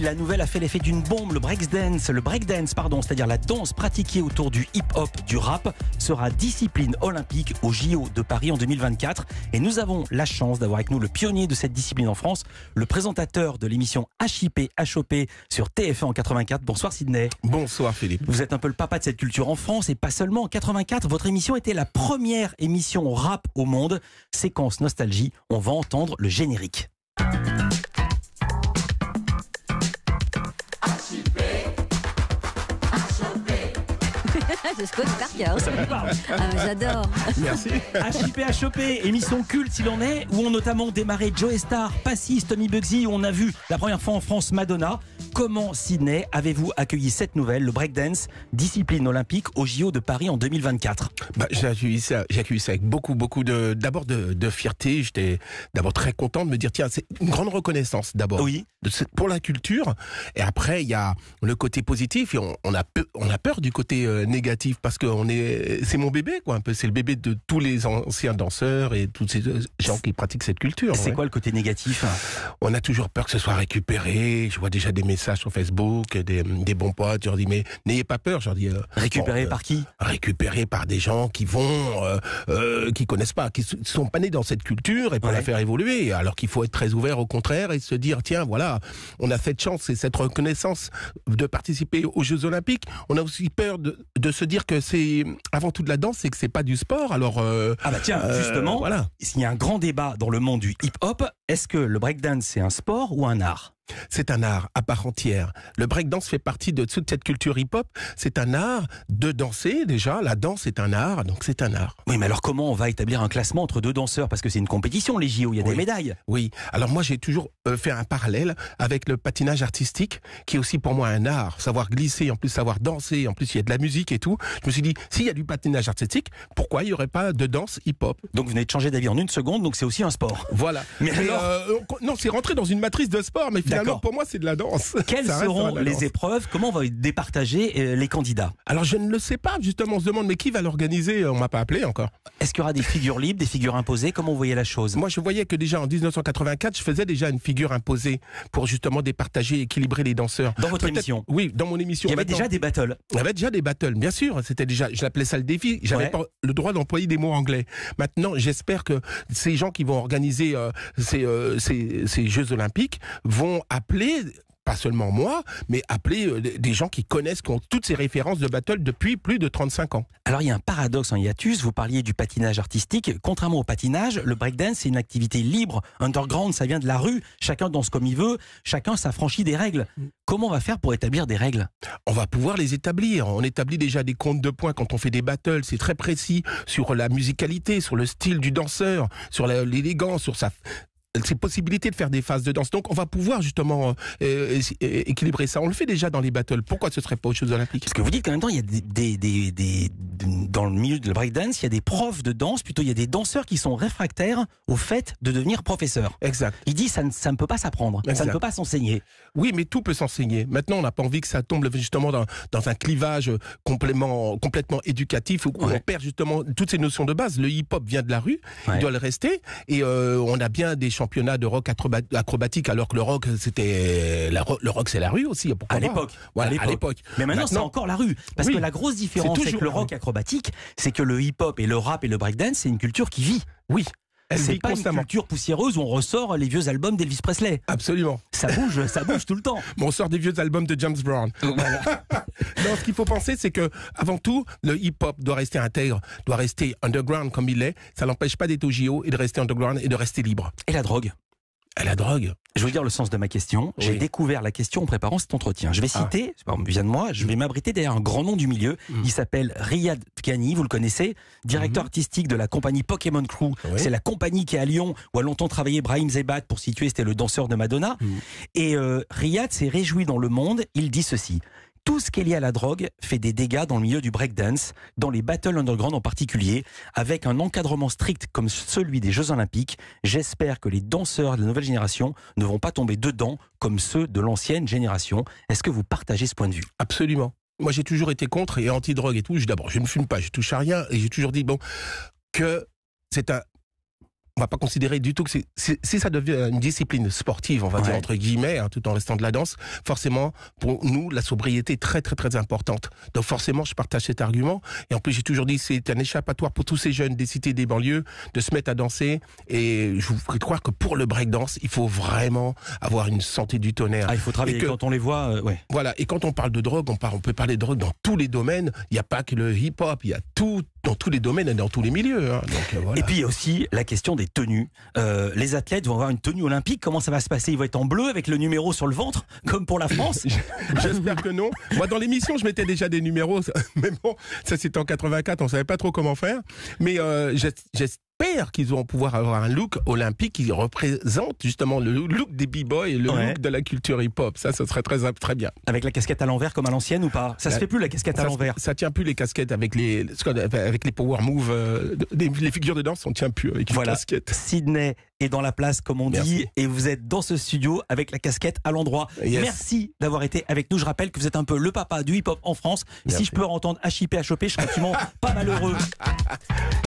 la nouvelle a fait l'effet d'une bombe. Le breakdance, le breakdance, pardon, c'est-à-dire la danse pratiquée autour du hip-hop, du rap, sera discipline olympique au JO de Paris en 2024. Et nous avons la chance d'avoir avec nous le pionnier de cette discipline en France, le présentateur de l'émission HIP HOP sur TF1 en 84. Bonsoir Sydney. Bonsoir Philippe. Vous êtes un peu le papa de cette culture en France et pas seulement. En 84, votre émission était la première émission rap au monde. Séquence nostalgie, on va entendre le générique. je ah, J'adore. Merci. émission culte s'il en est, où ont notamment démarré Joe Star, Passis, Tommy Bugsy, où on a vu la première fois en France Madonna. Comment, Sydney, avez-vous accueilli cette nouvelle, le breakdance, discipline olympique au JO de Paris en 2024 bah, J'ai accueilli ça, avec beaucoup, beaucoup de, d'abord de, fierté. J'étais d'abord très content de me dire, tiens, c'est une grande reconnaissance d'abord oui. pour la culture. Et après, il y a le côté positif et on, a, peur du côté euh, négatif parce que est, c'est mon bébé, quoi, un peu. C'est le bébé de tous les anciens danseurs et tous ces gens qui pratiquent cette culture. C'est quoi le côté négatif hein On a toujours peur que ce soit récupéré. Je vois déjà des messages sur Facebook, des, des bons potes. Je leur dis, mais n'ayez pas peur. dis, euh, récupéré par qui euh, Récupéré par des gens qui vont, euh, qui connaissent pas, qui sont pas nés dans cette culture et pour la faire évoluer. Alors qu'il faut être très ouvert au contraire et se dire, tiens, voilà, on a cette chance et cette reconnaissance de participer aux Jeux Olympiques. On a aussi peur de, de se dire que c'est avant tout de la danse et que c'est pas du sport. Alors euh, ah bah tiens, euh, justement, voilà. S'il y a un grand débat dans le monde du hip-hop, est-ce que le breakdance c'est un sport ou un art c'est un art à part entière. Le breakdance fait partie de toute cette culture hip-hop. C'est un art de danser déjà. La danse est un art, donc c'est un art. Oui, mais alors comment on va établir un classement entre deux danseurs Parce que c'est une compétition, les JO, il y a des médailles. Oui, alors moi j'ai toujours euh, fait un parallèle avec le patinage artistique, qui est aussi pour moi un art. Savoir glisser, en plus savoir danser, en plus il y a de la musique et tout. Je me suis dit, s'il y a du patinage artistique, pourquoi il n'y aurait pas de danse hip-hop Donc vous venez de changer d'avis en une seconde, donc c'est aussi un sport. Voilà. Mais, alors... Euh, non, c'est rentré dans une matrice de sport, mais finalement alors pour moi, c'est de la danse. Quelles seront les épreuves Comment on va départager euh, les candidats Alors je ne le sais pas, justement, on se demande, mais qui va l'organiser On m'a pas appelé encore. Est-ce qu'il y aura des figures libres, des figures imposées Comment vous voyez la chose Moi, je voyais que déjà en 1984, je faisais déjà une figure imposée pour justement départager, et équilibrer les danseurs. Dans votre émission Oui, dans mon émission. Il y avait déjà des battles. Il y avait déjà des battles, bien sûr. C'était déjà, je l'appelais ça le défi. J'avais pas le droit d'employer des mots anglais. Maintenant, j'espère que ces gens qui vont organiser euh, ces, euh, ces, ces Jeux Olympiques vont appeler pas seulement moi, mais appeler euh, des gens qui connaissent, qui ont toutes ces références de battle depuis plus de 35 ans. Alors il y a un paradoxe en hiatus, vous parliez du patinage artistique. Contrairement au patinage, le breakdance c'est une activité libre, underground, ça vient de la rue, chacun danse comme il veut, chacun s'affranchit des règles. Mm. Comment on va faire pour établir des règles On va pouvoir les établir. On établit déjà des comptes de points quand on fait des battles, c'est très précis sur la musicalité, sur le style du danseur, sur l'élégance, sur sa, ces possibilités de faire des phases de danse. Donc on va pouvoir justement euh, euh, euh, équilibrer ça. On le fait déjà dans les battles. Pourquoi ce serait pas aux Jeux Olympiques Parce que vous dites qu'en même temps, il y a des, dans le milieu de la breakdance, il y a des profs de danse, plutôt il y a des danseurs qui sont réfractaires au fait de devenir professeur. Exact. Il dit ça ne, ça ne peut pas s'apprendre, ça ne peut pas s'enseigner. Oui, mais tout peut s'enseigner. Maintenant, on n'a pas envie que ça tombe justement dans, un clivage complément, complètement éducatif où on perd justement toutes ces notions de base. Le hip-hop vient de la rue, il doit le rester, et on a bien des choses championnat de rock acrobatique, alors que le rock, c'était le rock, c'est la rue aussi. À l'époque. à l'époque. Mais maintenant, c'est encore la rue, parce que la grosse différence avec le rock acrobatique, c'est que le hip-hop et le rap et le breakdance, c'est une culture qui vit. Oui, c'est pas une culture poussiéreuse où on ressort les vieux albums d'Elvis Presley. Absolument. Ça bouge, ça bouge tout le temps. Bon, on sort des vieux albums de James Brown. non, ce qu'il faut penser, c'est que avant tout, le hip-hop doit rester intègre, doit rester underground comme il est. Ça n'empêche pas d'être au JO et de rester underground et de rester libre. Et la drogue à la drogue. Je veux dire le sens de ma question. J'ai découvert la question en préparant cet entretien. Je vais ah. citer, ah. de moi, je vais m'abriter derrière un grand nom du milieu. Hmm. Il s'appelle Riyad Ghani, vous le connaissez, directeur hmm. artistique de la compagnie Pokémon Crew. C'est la compagnie qui est à Lyon, où a longtemps travaillé Brahim Zebat, pour situer, c'était le danseur de Madonna. Hmm. Et euh, Riyad s'est réjoui dans le monde, il dit ceci tout ce qui est lié à la drogue fait des dégâts dans le milieu du breakdance, dans les battles underground en particulier, avec un encadrement strict comme celui des Jeux Olympiques. J'espère que les danseurs de la nouvelle génération ne vont pas tomber dedans comme ceux de l'ancienne génération. Est-ce que vous partagez ce point de vue Absolument. Moi, j'ai toujours été contre et anti-drogue et tout. D'abord, je ne fume pas, je touche à rien et j'ai toujours dit bon que c'est un on va pas considérer du tout que c'est, si ça devient une discipline sportive, on va dire entre guillemets, hein, tout en restant de la danse, forcément, pour nous, la sobriété est très, très, très importante. Donc, forcément, je partage cet argument. Et en plus, j'ai toujours dit, c'est un échappatoire pour tous ces jeunes des cités, des banlieues, de se mettre à danser. Et je vous fais croire que pour le breakdance, il faut vraiment avoir une santé du tonnerre. Ah, il faut travailler et quand on les voit, euh, ouais. Voilà. Et quand on parle de drogue, on, on peut parler de drogue dans tous les domaines. Il n'y a pas que le hip-hop, il y a tout, dans tous les domaines et dans tous les milieux. Hein. Euh, et puis, il y a aussi la question des tenue. Euh, les athlètes vont avoir une tenue olympique. Comment ça va se passer Ils vont être en bleu avec le numéro sur le ventre, comme pour la France J'espère que non. Moi, dans l'émission, je mettais déjà des numéros. Mais bon, ça c'était en 84, on savait pas trop comment faire. Mais euh, j'espère qu'ils vont pouvoir avoir un look olympique qui représente justement le look des b-boys et le look de la culture hip-hop. Ça, ça serait très, très bien. Avec la casquette à l'envers comme à l'ancienne ou pas Ça se fait plus la casquette à l'envers. Ça tient plus les casquettes avec les, avec les power moves, euh, les figures de danse, on tient plus avec voilà. casquette. casquettes. Sydney est dans la place, comme on dit, et vous êtes dans ce studio avec la casquette à l'endroit. Merci d'avoir été avec nous. Je rappelle que vous êtes un peu le papa du hip-hop en France. Si je peux entendre HIP, HOP, je serais absolument pas malheureux.